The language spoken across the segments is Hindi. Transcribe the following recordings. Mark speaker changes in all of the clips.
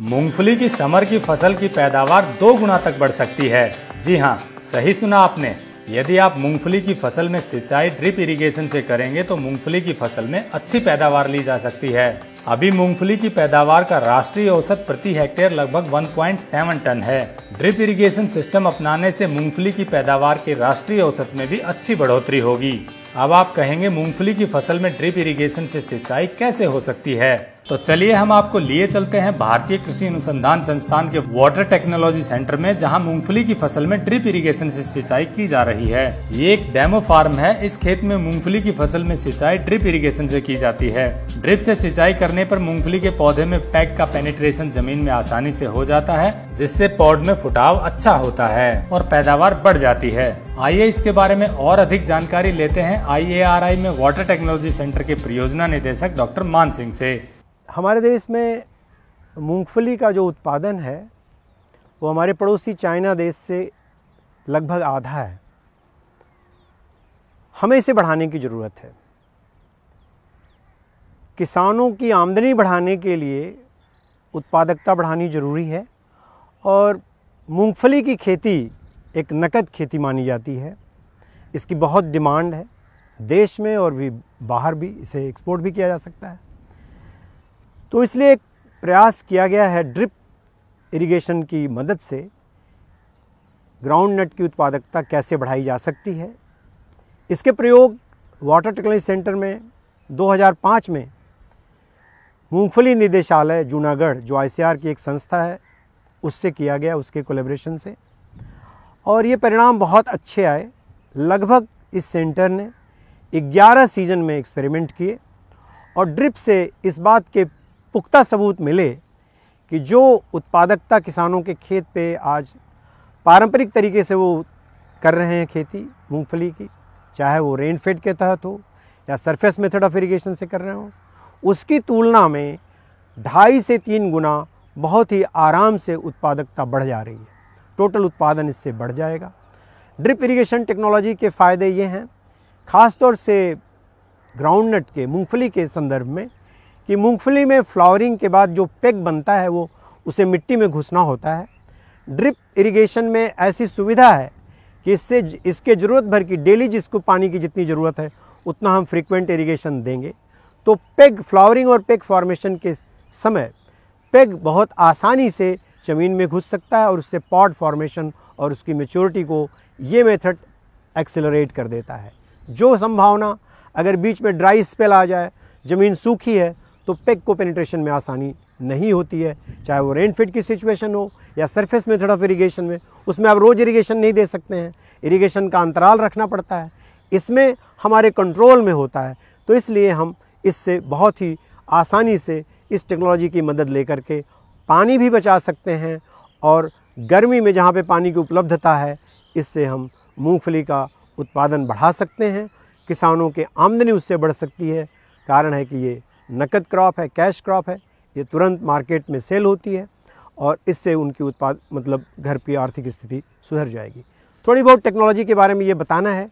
Speaker 1: मूंगफली की समर की फसल की पैदावार दो गुना तक बढ़ सकती है जी हाँ सही सुना आपने यदि आप मूंगफली की फसल में सिंचाई ड्रिप इरिगेशन से करेंगे तो मूंगफली की फसल में अच्छी पैदावार ली जा सकती है अभी मूंगफली की पैदावार का राष्ट्रीय औसत प्रति हेक्टेयर लगभग 1.7 टन है ड्रिप इरिगेशन सिस्टम अपनाने से मूंगफली की पैदावार के राष्ट्रीय औसत में भी अच्छी बढ़ोतरी होगी अब आप कहेंगे मूंगफली की फसल में ड्रिप इरिगेशन से सिंचाई कैसे हो सकती है तो चलिए हम आपको लिए चलते हैं भारतीय कृषि अनुसंधान संस्थान के वाटर टेक्नोलॉजी सेंटर में जहां मूंगफली की फसल में ड्रिप इरिगेशन से सिंचाई की जा रही है ये एक डेमो फार्म है इस खेत में मूंगफली की फसल में सिंचाई ड्रिप इरिगेशन से की जाती है ड्रिप से सिंचाई करने पर मूंगफली के पौधे में पैक का पेनिट्रेशन जमीन में आसानी से हो जाता है जिससे पौध में फुटाव अच्छा होता है और पैदावार बढ़ जाती है आइए इसके बारे में और अधिक जानकारी लेते हैं आई में वाटर टेक्नोलॉजी सेंटर के परियोजना निदेशक डॉक्टर मान सिंह ऐसी
Speaker 2: हमारे देश में मूंगफली का जो उत्पादन है वो हमारे पड़ोसी चाइना देश से लगभग आधा है हमें इसे बढ़ाने की ज़रूरत है किसानों की आमदनी बढ़ाने के लिए उत्पादकता बढ़ानी ज़रूरी है और मूंगफली की खेती एक नकद खेती मानी जाती है इसकी बहुत डिमांड है देश में और भी बाहर भी इसे एक्सपोर्ट भी किया जा सकता है तो इसलिए एक प्रयास किया गया है ड्रिप इरिगेशन की मदद से ग्राउंड नट की उत्पादकता कैसे बढ़ाई जा सकती है इसके प्रयोग वाटर टेक्नोलॉजी सेंटर में 2005 में मूंगफली निदेशालय जूनागढ़ जो आई की एक संस्था है उससे किया गया उसके कोलेब्रेशन से और ये परिणाम बहुत अच्छे आए लगभग इस सेंटर ने 11 सीजन में एक्सपेरिमेंट किए और ड्रिप से इस बात के पुख्ता सबूत मिले कि जो उत्पादकता किसानों के खेत पे आज पारंपरिक तरीके से वो कर रहे हैं खेती मूंगफली की चाहे वो रेनफेड के तहत हो या सरफेस मेथड ऑफ इरीगेशन से कर रहे हो उसकी तुलना में ढाई से तीन गुना बहुत ही आराम से उत्पादकता बढ़ जा रही है टोटल उत्पादन इससे बढ़ जाएगा ड्रिप इरिगेशन टेक्नोलॉजी के फ़ायदे ये हैं ख़ासतौर से ग्राउंड नट के मूंगफली के संदर्भ में कि मूंगफली में फ्लावरिंग के बाद जो पेग बनता है वो उसे मिट्टी में घुसना होता है ड्रिप इरिगेशन में ऐसी सुविधा है कि इससे इसके ज़रूरत भर की डेली जिसको पानी की जितनी ज़रूरत है उतना हम फ्रीक्वेंट इरिगेशन देंगे तो पेग फ्लावरिंग और पेग फॉर्मेशन के समय पेग बहुत आसानी से ज़मीन में घुस सकता है और उससे पॉड फॉर्मेशन और उसकी मेच्योरिटी को ये मेथड एक्सेलरेट कर देता है जो संभावना अगर बीच में ड्राई स्पेल आ जाए ज़मीन सूखी है तो पेक को पेनिट्रेशन में आसानी नहीं होती है चाहे वो रेन फिट की सिचुएशन हो या सरफेस मेथड ऑफ इरीगेशन में उसमें आप रोज़ इरीगेशन नहीं दे सकते हैं इरीगेशन का अंतराल रखना पड़ता है इसमें हमारे कंट्रोल में होता है तो इसलिए हम इससे बहुत ही आसानी से इस टेक्नोलॉजी की मदद लेकर के पानी भी बचा सकते हैं और गर्मी में जहाँ पे पानी की उपलब्धता है इससे हम मूंगफली का उत्पादन बढ़ा सकते हैं किसानों के आमदनी उससे बढ़ सकती है कारण है कि ये नकद क्रॉप है कैश क्रॉप है ये तुरंत मार्केट में सेल होती है और इससे उनकी उत्पाद मतलब घर की आर्थिक स्थिति सुधर जाएगी थोड़ी बहुत टेक्नोलॉजी के बारे में ये बताना है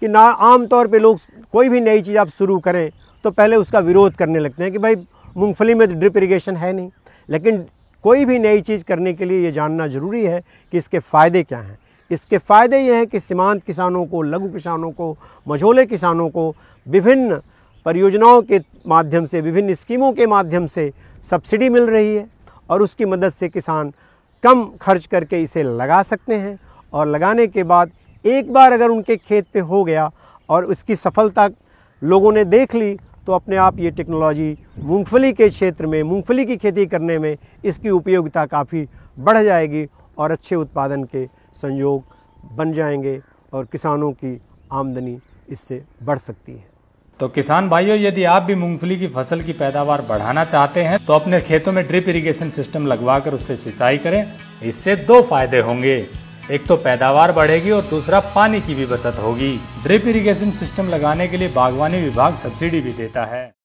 Speaker 2: कि ना आमतौर पे लोग कोई भी नई चीज़ आप शुरू करें तो पहले उसका विरोध करने लगते हैं कि भाई मूँगफली में तो ड्रिप इरीगेशन है नहीं लेकिन कोई भी नई चीज़ करने के लिए ये जानना ज़रूरी है कि इसके फ़ायदे क्या हैं इसके फ़ायदे ये हैं कि सीमांत किसानों को लघु किसानों को मझोले किसानों को विभिन्न परियोजनाओं के माध्यम से विभिन्न स्कीमों के माध्यम से सब्सिडी मिल रही है और उसकी मदद से किसान कम खर्च करके इसे लगा सकते हैं और लगाने के बाद एक बार अगर उनके खेत पे हो गया और उसकी सफलता लोगों ने देख ली तो अपने आप ये टेक्नोलॉजी मूंगफली के क्षेत्र में मूंगफली की खेती करने में इसकी उपयोगिता काफ़ी बढ़ जाएगी और अच्छे उत्पादन के संयोग बन जाएंगे और किसानों की आमदनी इससे बढ़ सकती है
Speaker 1: तो किसान भाइयों यदि आप भी मूंगफली की फसल की पैदावार बढ़ाना चाहते हैं तो अपने खेतों में ड्रिप इरिगेशन सिस्टम लगवाकर उससे सिंचाई करें इससे दो फायदे होंगे एक तो पैदावार बढ़ेगी और दूसरा पानी की भी बचत होगी ड्रिप इरिगेशन सिस्टम लगाने के लिए बागवानी विभाग सब्सिडी भी देता है